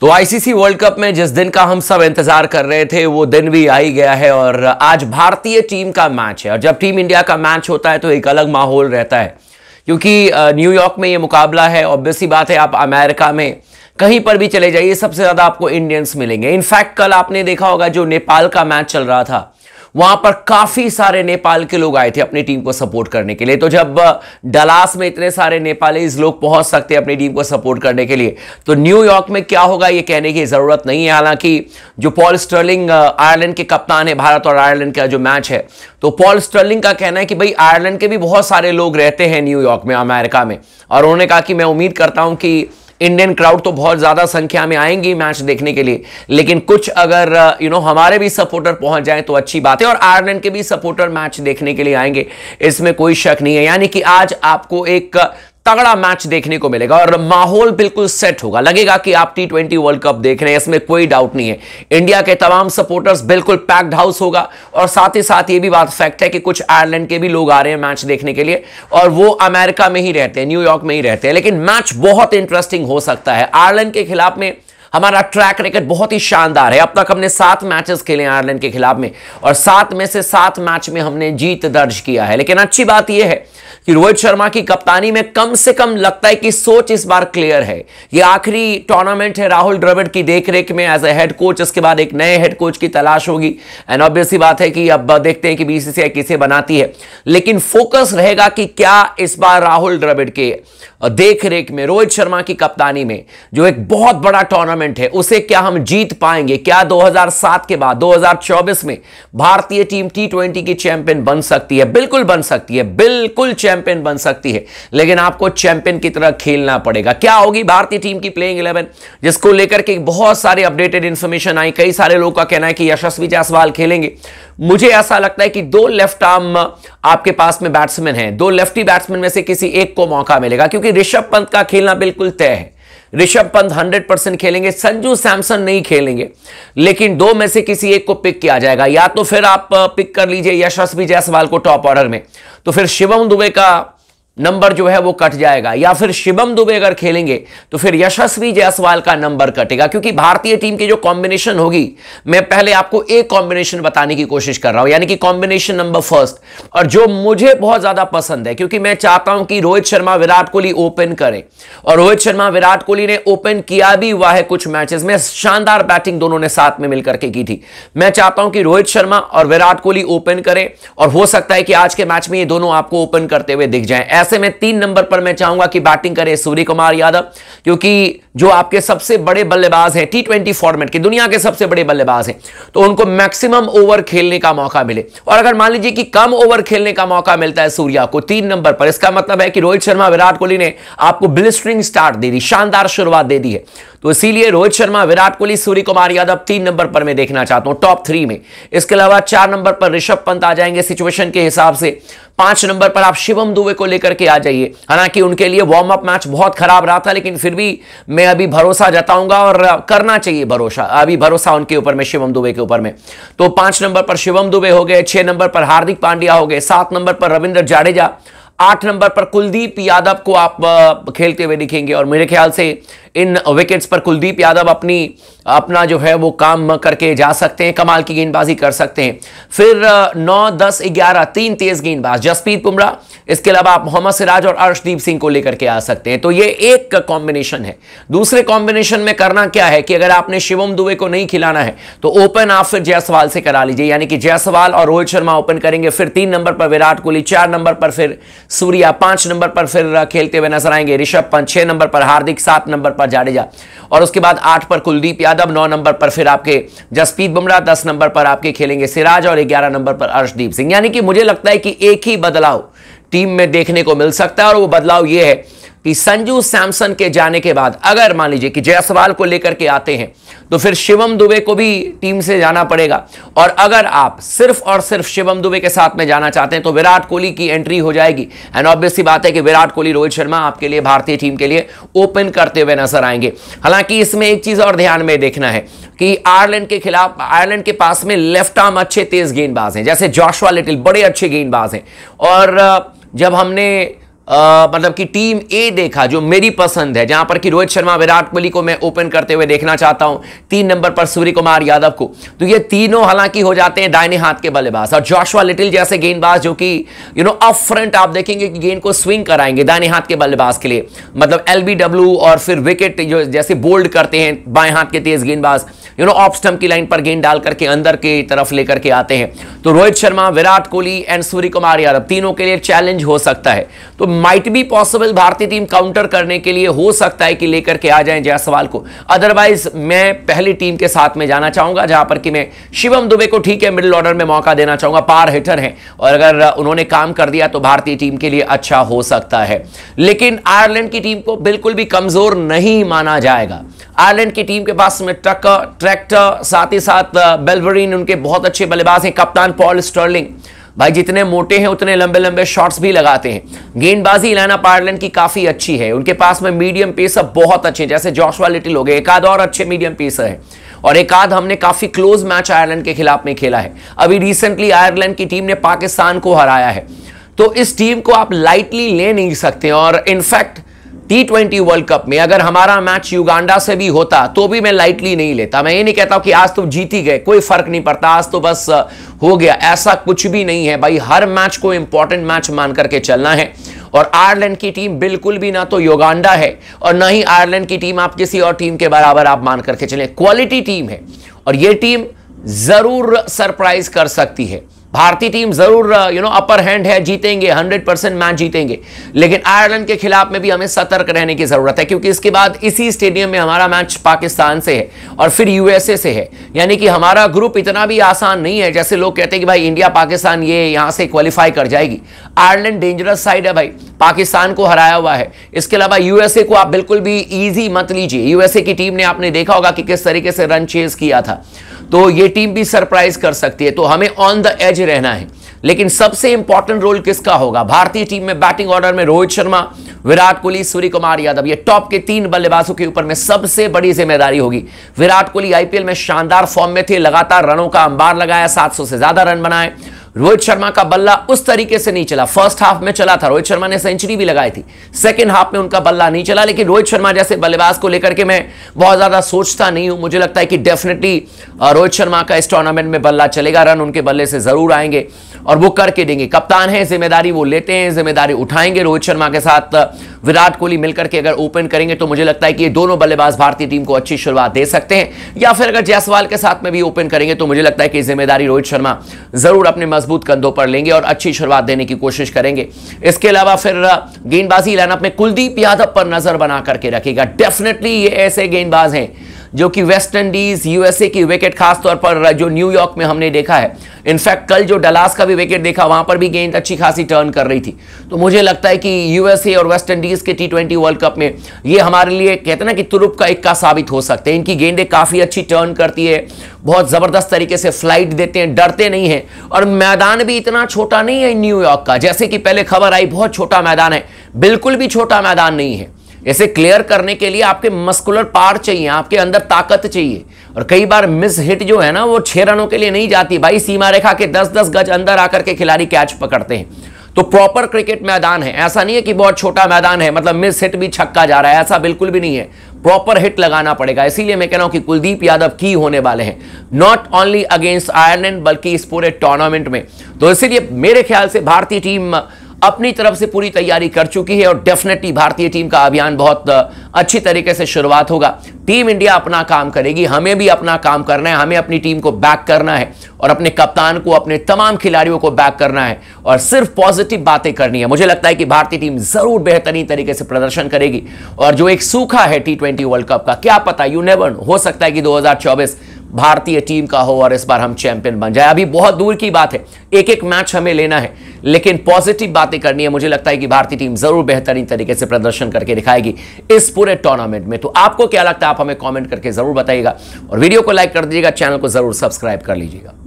तो ICC world cup में जिस दिन का हम सब इंतजार कर रहे थे वो दिन भी आ ही गया है और आज भारतीय टीम का मैच है और जब टीम इंडिया का मैच होता है तो एक अलग माहौल रहता है क्योंकि न्यूयॉर्क में ये मुकाबला है ऑब्वियसली बात है आप अमेरिका में कहीं पर भी चले जाइए सबसे ज्यादा आपको इंडियंस मिलेंगे इनफैक्ट कल आपने देखा होगा जो नेपाल का मैच चल रहा था वहां पर काफी सारे नेपाल के लोग आए थे अपनी टीम को सपोर्ट करने के लिए तो जब डलास में इतने सारे नेपालीज लोग पहुंच सकते अपनी टीम को सपोर्ट करने के लिए तो न्यूयॉर्क में क्या होगा ये कहने की जरूरत नहीं है हालांकि जो पॉल स्टर्लिंग आयरलैंड के कप्तान है भारत और आयरलैंड का जो मैच है तो पॉल स्टर्लिंग का कहना है कि भाई आयरलैंड के भी बहुत सारे लोग रहते हैं न्यूयॉर्क में अमेरिका में और उन्होंने कहा कि मैं उम्मीद करता हूं कि इंडियन क्राउड तो बहुत ज़्यादा संख्या में आएंगी मैच देखने के लिए लेकिन कुछ अगर यू uh, नो हमारे भी सपोर्टर पहुंच जाए तो अच्छी बात है और आयरलैंड के भी सपोर्टर मैच देखने के लिए आएंगे इसमें कोई शक नहीं है यानी कि आज आपको एक तगड़ा मैच देखने को मिलेगा और माहौल बिल्कुल सेट होगा लगेगा कि आप टी ट्वेंटी वर्ल्ड कप देख रहे हैं इसमें कोई डाउट नहीं है इंडिया के तमाम सपोर्टर्स बिल्कुल पैक्ड हाउस होगा और साथ ही साथ ये भी बात फैक्ट है कि कुछ आयरलैंड के भी लोग आ रहे हैं मैच देखने के लिए और वो अमेरिका में ही रहते हैं न्यूयॉर्क में ही रहते हैं लेकिन मैच बहुत इंटरेस्टिंग हो सकता है आयरलैंड के खिलाफ में हमारा ट्रैक रिकॉर्ड बहुत ही शानदार है अब तक हमने सात मैचेस खेले आयरलैंड के खिलाफ में और सात में से सात मैच में हमने जीत दर्ज किया है लेकिन अच्छी बात यह है कि रोहित शर्मा की कप्तानी में कम से कम लगता है कि सोच इस बार क्लियर है ये आखिरी टूर्नामेंट है राहुल द्रविड़ की देखरेख में एज ए हेड कोच इसके बाद एक नए हेड कोच की तलाश होगी एंड ऑब्वियस बात है कि अब देखते हैं कि बीसीसीआई किसे बनाती है लेकिन फोकस रहेगा कि क्या इस बार राहुल द्रविड़ के देख रेख में रोहित शर्मा की कप्तानी में जो एक बहुत बड़ा टूर्नामेंट है उसे क्या हम जीत पाएंगे क्या 2007 के बाद 2024 में भारतीय टीम टी ट्वेंटी की चैंपियन बन सकती है बिल्कुल बन सकती है बिल्कुल चैंपियन बन सकती है लेकिन आपको चैंपियन की तरह खेलना पड़ेगा क्या होगी भारतीय टीम की प्लेइंग इलेवन जिसको लेकर के बहुत सारे अपडेटेड इंफॉर्मेशन आई कई सारे लोगों का कहना है कि यशस्वी जायसवाल खेलेंगे मुझे ऐसा लगता है कि दो लेफ्ट आर्म आपके पास में बैट्समैन है दो लेफ्टी बैट्समैन में से किसी एक को मौका मिलेगा क्योंकि ऋषभ पंत का खेलना बिल्कुल तय है ऋषभ पंत 100 परसेंट खेलेंगे संजू सैमसन नहीं खेलेंगे लेकिन दो में से किसी एक को पिक किया जाएगा या तो फिर आप पिक कर लीजिए यशस्वी जायसवाल को टॉप ऑर्डर में तो फिर शिवम दुबे का नंबर जो है वो कट जाएगा या फिर शिवम दुबे अगर खेलेंगे तो फिर यशस्वी जायसवाल का नंबर कटेगा क्योंकि भारतीय टीम की जो कॉम्बिनेशन होगी मैं पहले आपको एक कॉम्बिनेशन बताने की कोशिश कर रहा हूं यानी कि कॉम्बिनेशन नंबर फर्स्ट और जो मुझे बहुत ज्यादा पसंद है क्योंकि मैं चाहता हूं कि रोहित शर्मा विराट कोहली ओपन करें और रोहित शर्मा विराट कोहली ने ओपन किया भी हुआ है कुछ मैचेस में शानदार बैटिंग दोनों ने साथ में मिलकर के की थी मैं चाहता हूं कि रोहित शर्मा और विराट कोहली ओपन करें और हो सकता है कि आज के मैच में ये दोनों आपको ओपन करते हुए दिख जाए ऐसे में तीन नंबर पर मैं चाहूंगा कि बैटिंग करे सूर्य कुमार यादव क्योंकि जो आपके सबसे बड़े बल्लेबाज हैं टी ट्वेंटी फॉर्मेट के दुनिया के सबसे बड़े बल्लेबाज हैं तो उनको मैक्सिमम ओवर खेलने का मौका मिले और अगर मान लीजिए कि कम ओवर खेलने का मौका मिलता है सूर्या को तीन नंबर पर इसका मतलब है कि रोहित शर्मा विराट कोहली ने आपको ब्लिस्टरिंग स्टार्ट दे दी शानदार शुरुआत दे दी है तो इसीलिए रोहित शर्मा विराट कोहली सूर्य कुमार यादव तीन नंबर पर मैं देखना चाहता हूं टॉप थ्री में इसके अलावा चार नंबर पर ऋषभ पंत आ जाएंगे सिचुएशन के हिसाब से पांच नंबर पर आप शिवम दुबे को लेकर के आ जाइए हालांकि उनके लिए वार्म अप मैच बहुत खराब रहा था लेकिन फिर भी मैं अभी भरोसा जताऊंगा और करना चाहिए भरोसा अभी भरोसा उनके ऊपर में शिवम दुबे के ऊपर में तो पांच नंबर पर शिवम दुबे हो गए छह नंबर पर हार्दिक पांड्या हो गए सात नंबर पर रविंद्र जाडेजा आठ नंबर पर कुलदीप यादव को आप खेलते हुए दिखेंगे और मेरे ख्याल से इन विकेट्स पर कुलदीप यादव अपनी अपना जो है वो काम करके जा सकते हैं कमाल की गेंदबाजी कर सकते हैं फिर नौ दस ग्यारह तीन तेज गेंदबाज जसप्रीत बुमराह इसके अलावा आप मोहम्मद सिराज और अर्शदीप सिंह को लेकर के आ सकते हैं तो ये एक कॉम्बिनेशन है दूसरे कॉम्बिनेशन में करना क्या है कि अगर आपने शिवम दुबे को नहीं खिलाना है तो ओपन आप फिर जयसवाल से करा लीजिए यानी कि जयसवाल और रोहित शर्मा ओपन करेंगे फिर तीन नंबर पर विराट कोहली चार नंबर पर फिर सूर्या पांच नंबर पर फिर खेलते हुए नजर आएंगे ऋषभ पंत छह नंबर पर हार्दिक सात नंबर पर जाडेजा और उसके बाद आठ पर कुलदीप यादव नौ नंबर पर फिर आपके जसप्रीत बुमराह दस नंबर पर आपके खेलेंगे सिराज और ग्यारह नंबर पर अर्शदीप सिंह यानी कि मुझे लगता है कि एक ही बदलाव टीम में देखने को मिल सकता है और वो बदलाव ये है कि संजू सैमसन के जाने के बाद अगर मान लीजिए कि जयसवाल को लेकर के आते हैं तो फिर शिवम दुबे को भी टीम से जाना पड़ेगा और अगर आप सिर्फ और सिर्फ शिवम दुबे के साथ में जाना चाहते हैं तो विराट कोहली की एंट्री हो जाएगी एंड ऑब्वियसली बात है कि विराट कोहली रोहित शर्मा आपके लिए भारतीय टीम के लिए ओपन करते हुए नजर आएंगे हालांकि इसमें एक चीज और ध्यान में देखना है कि आयरलैंड के खिलाफ आयरलैंड के पास में लेफ्ट आर्म अच्छे तेज गेंदबाज हैं जैसे जॉशवा लिटिल बड़े अच्छे गेंदबाज हैं और जब हमने मतलब कि टीम ए देखा जो मेरी पसंद है जहां पर कि रोहित शर्मा विराट कोहली को मैं ओपन करते हुए देखना चाहता हूं तीन नंबर पर सूर्य कुमार यादव को तो ये तीनों हालांकि हो जाते हैं दाहिने हाथ के बल्लेबाज और जॉशवा लिटिल जैसे गेंदबाज जो कि यू नो अप फ्रंट आप देखेंगे कि गेंद को स्विंग कराएंगे दाहिने हाथ के बल्लेबाज के लिए मतलब एलबीडब्ल्यू और फिर विकेट जो जैसे बोल्ड करते हैं बाएं हाथ के तेज गेंदबाज यू नो ऑफ स्टम्प की लाइन पर गेंद डाल करके अंदर की तरफ लेकर के आते हैं तो रोहित शर्मा विराट कोहली एंड सूर्य कुमार यादव तीनों के लिए चैलेंज हो सकता है तो माइट बी पॉसिबल भारतीय टीम काउंटर करने के लिए हो सकता है कि लेकर के आ जाए जयसवाल को अदरवाइज मैं पहली टीम के साथ में जाना चाहूंगा जहां पर कि मैं शिवम दुबे को ठीक है मिडिल ऑर्डर में मौका देना चाहूंगा पार हिटर है और अगर उन्होंने काम कर दिया तो भारतीय टीम के लिए अच्छा हो सकता है लेकिन आयरलैंड की टीम को बिल्कुल भी कमजोर नहीं माना जाएगा आयरलैंड की टीम के पास में टक्कर एक्टर साथ ही साथ बेलवरीन uh, उनके बहुत अच्छे बल्लेबाज हैं कप्तान पॉल स्टर्लिंग भाई जितने मोटे हैं उतने लंबे लंबे शॉट्स भी लगाते हैं गेंदबाजी इलाना पार्लन की काफी अच्छी है उनके पास में मीडियम पेसर बहुत अच्छे हैं जैसे जॉशवा लिटिल हो गए एक आध और अच्छे मीडियम पेसर है और एक आध हमने काफी क्लोज मैच आयरलैंड के खिलाफ में खेला है अभी रिसेंटली आयरलैंड की टीम ने पाकिस्तान को हराया है तो इस टीम को आप लाइटली ले नहीं सकते और in fact T twenty world cup में अगर हमारा मैच युगांडा से भी होता तो भी मैं लाइटली नहीं लेता मैं ये नहीं कहता कि आज तो जीत ही गए कोई फर्क नहीं पड़ता आज तो बस हो गया ऐसा कुछ भी नहीं है भाई हर मैच को इंपॉर्टेंट मैच मान करके चलना है और आयरलैंड की टीम बिल्कुल भी ना तो योगांडा है और ना ही आयरलैंड की टीम आप किसी और टीम के बराबर आप मान करके चले क्वालिटी टीम है और ये टीम ज़रूर सरप्राइज कर सकती है भारतीय टीम जरूर यू नो अपर हैंड है जीतेंगे 100 परसेंट मैच जीतेंगे लेकिन आयरलैंड के खिलाफ में भी हमें सतर्क रहने की जरूरत है क्योंकि इसके बाद इसी स्टेडियम में हमारा मैच पाकिस्तान से है और फिर यूएसए से है यानी कि हमारा ग्रुप इतना भी आसान नहीं है जैसे लोग कहते हैं कि भाई इंडिया पाकिस्तान ये यहां से क्वालिफाई कर जाएगी आयरलैंड डेंजरस साइड है भाई पाकिस्तान को हराया हुआ है इसके अलावा यूएसए को आप बिल्कुल भी ईजी मत लीजिए यूएसए की टीम ने आपने देखा होगा कि किस तरीके से रन चेज किया था तो ये टीम भी सरप्राइज कर सकती है तो हमें ऑन द एज रहना है लेकिन सबसे इंपॉर्टेंट रोल किसका होगा भारतीय टीम में बैटिंग ऑर्डर में रोहित शर्मा विराट कोहली सूर्य कुमार यादव ये टॉप के तीन बल्लेबाजों के ऊपर में सबसे बड़ी जिम्मेदारी होगी विराट कोहली आईपीएल में शानदार फॉर्म में थे लगातार रनों का अंबार लगाया 700 से ज्यादा रन बनाए रोहित शर्मा का बल्ला उस तरीके से नहीं चला फर्स्ट हाफ में चला था रोहित शर्मा ने सेंचुरी भी लगाई थी सेकेंड हाफ में उनका बल्ला नहीं चला लेकिन रोहित शर्मा जैसे बल्लेबाज को लेकर के मैं बहुत ज़्यादा सोचता नहीं हूं मुझे लगता है कि डेफिनेटली रोहित शर्मा का इस टूर्नामेंट में बल्ला चलेगा रन उनके बल्ले से ज़रूर आएंगे और वो करके देंगे कप्तान है जिम्मेदारी वो लेते हैं जिम्मेदारी उठाएंगे रोहित शर्मा के साथ विराट कोहली मिलकर के अगर ओपन करेंगे तो मुझे लगता है कि ये दोनों बल्लेबाज भारतीय टीम को अच्छी शुरुआत दे सकते हैं या फिर अगर जयसवाल के साथ में भी ओपन करेंगे तो मुझे लगता है कि जिम्मेदारी रोहित शर्मा जरूर अपने मजबूत कंधों पर लेंगे और अच्छी शुरुआत देने की कोशिश करेंगे इसके अलावा फिर गेंदबाजी लाइनअप में कुलदीप यादव पर नजर बना करके रखेगा डेफिनेटली ये ऐसे गेंदबाज हैं जो कि वेस्ट इंडीज यूएसए की विकेट खासतौर पर जो न्यूयॉर्क में हमने देखा है इनफैक्ट कल जो डलास का भी विकेट देखा वहां पर भी गेंद अच्छी खासी टर्न कर रही थी तो मुझे लगता है कि यूएसए और वेस्ट इंडीज के टी वर्ल्ड कप में ये हमारे लिए कहते हैं ना कि तुरुप का इक्का साबित हो सकते हैं इनकी गेंदें काफी अच्छी टर्न करती है बहुत जबरदस्त तरीके से फ्लाइट देते हैं डरते नहीं है और मैदान भी इतना छोटा नहीं है न्यूयॉर्क का जैसे कि पहले खबर आई बहुत छोटा मैदान है बिल्कुल भी छोटा मैदान नहीं है इसे क्लियर करने के लिए आपके मस्कुलर पार चाहिए आपके अंदर ताकत चाहिए और कई बार मिस हिट जो है ना वो छह रनों के लिए नहीं जाती भाई सीमा रेखा के दस दस गज अंदर आकर के खिलाड़ी कैच पकड़ते हैं तो प्रॉपर क्रिकेट मैदान है ऐसा नहीं है कि बहुत छोटा मैदान है मतलब मिस हिट भी छक्का जा रहा है ऐसा बिल्कुल भी नहीं है प्रॉपर हिट लगाना पड़ेगा इसीलिए मैं कह रहा हूं कि कुलदीप यादव की होने वाले हैं नॉट ओनली अगेंस्ट आयरलैंड बल्कि इस पूरे टूर्नामेंट में तो इसीलिए मेरे ख्याल से भारतीय टीम अपनी तरफ से पूरी तैयारी कर चुकी है और डेफिनेटली भारतीय टीम का अभियान बहुत अच्छी तरीके से शुरुआत होगा टीम इंडिया अपना काम करेगी हमें भी अपना काम करना है हमें अपनी टीम को बैक करना है और अपने कप्तान को अपने तमाम खिलाड़ियों को बैक करना है और सिर्फ पॉजिटिव बातें करनी है मुझे लगता है कि भारतीय टीम जरूर बेहतरीन तरीके से प्रदर्शन करेगी और जो एक सूखा है टी वर्ल्ड कप का क्या पता यू नेवर हो सकता है कि दो भारतीय टीम का हो और इस बार हम चैंपियन बन जाए अभी बहुत दूर की बात है एक एक मैच हमें लेना है लेकिन पॉजिटिव बातें करनी है मुझे लगता है कि भारतीय टीम जरूर बेहतरीन तरीके से प्रदर्शन करके दिखाएगी इस पूरे टूर्नामेंट में तो आपको क्या लगता है आप हमें कॉमेंट करके जरूर बताइएगा और वीडियो को लाइक कर दीजिएगा चैनल को जरूर सब्सक्राइब कर लीजिएगा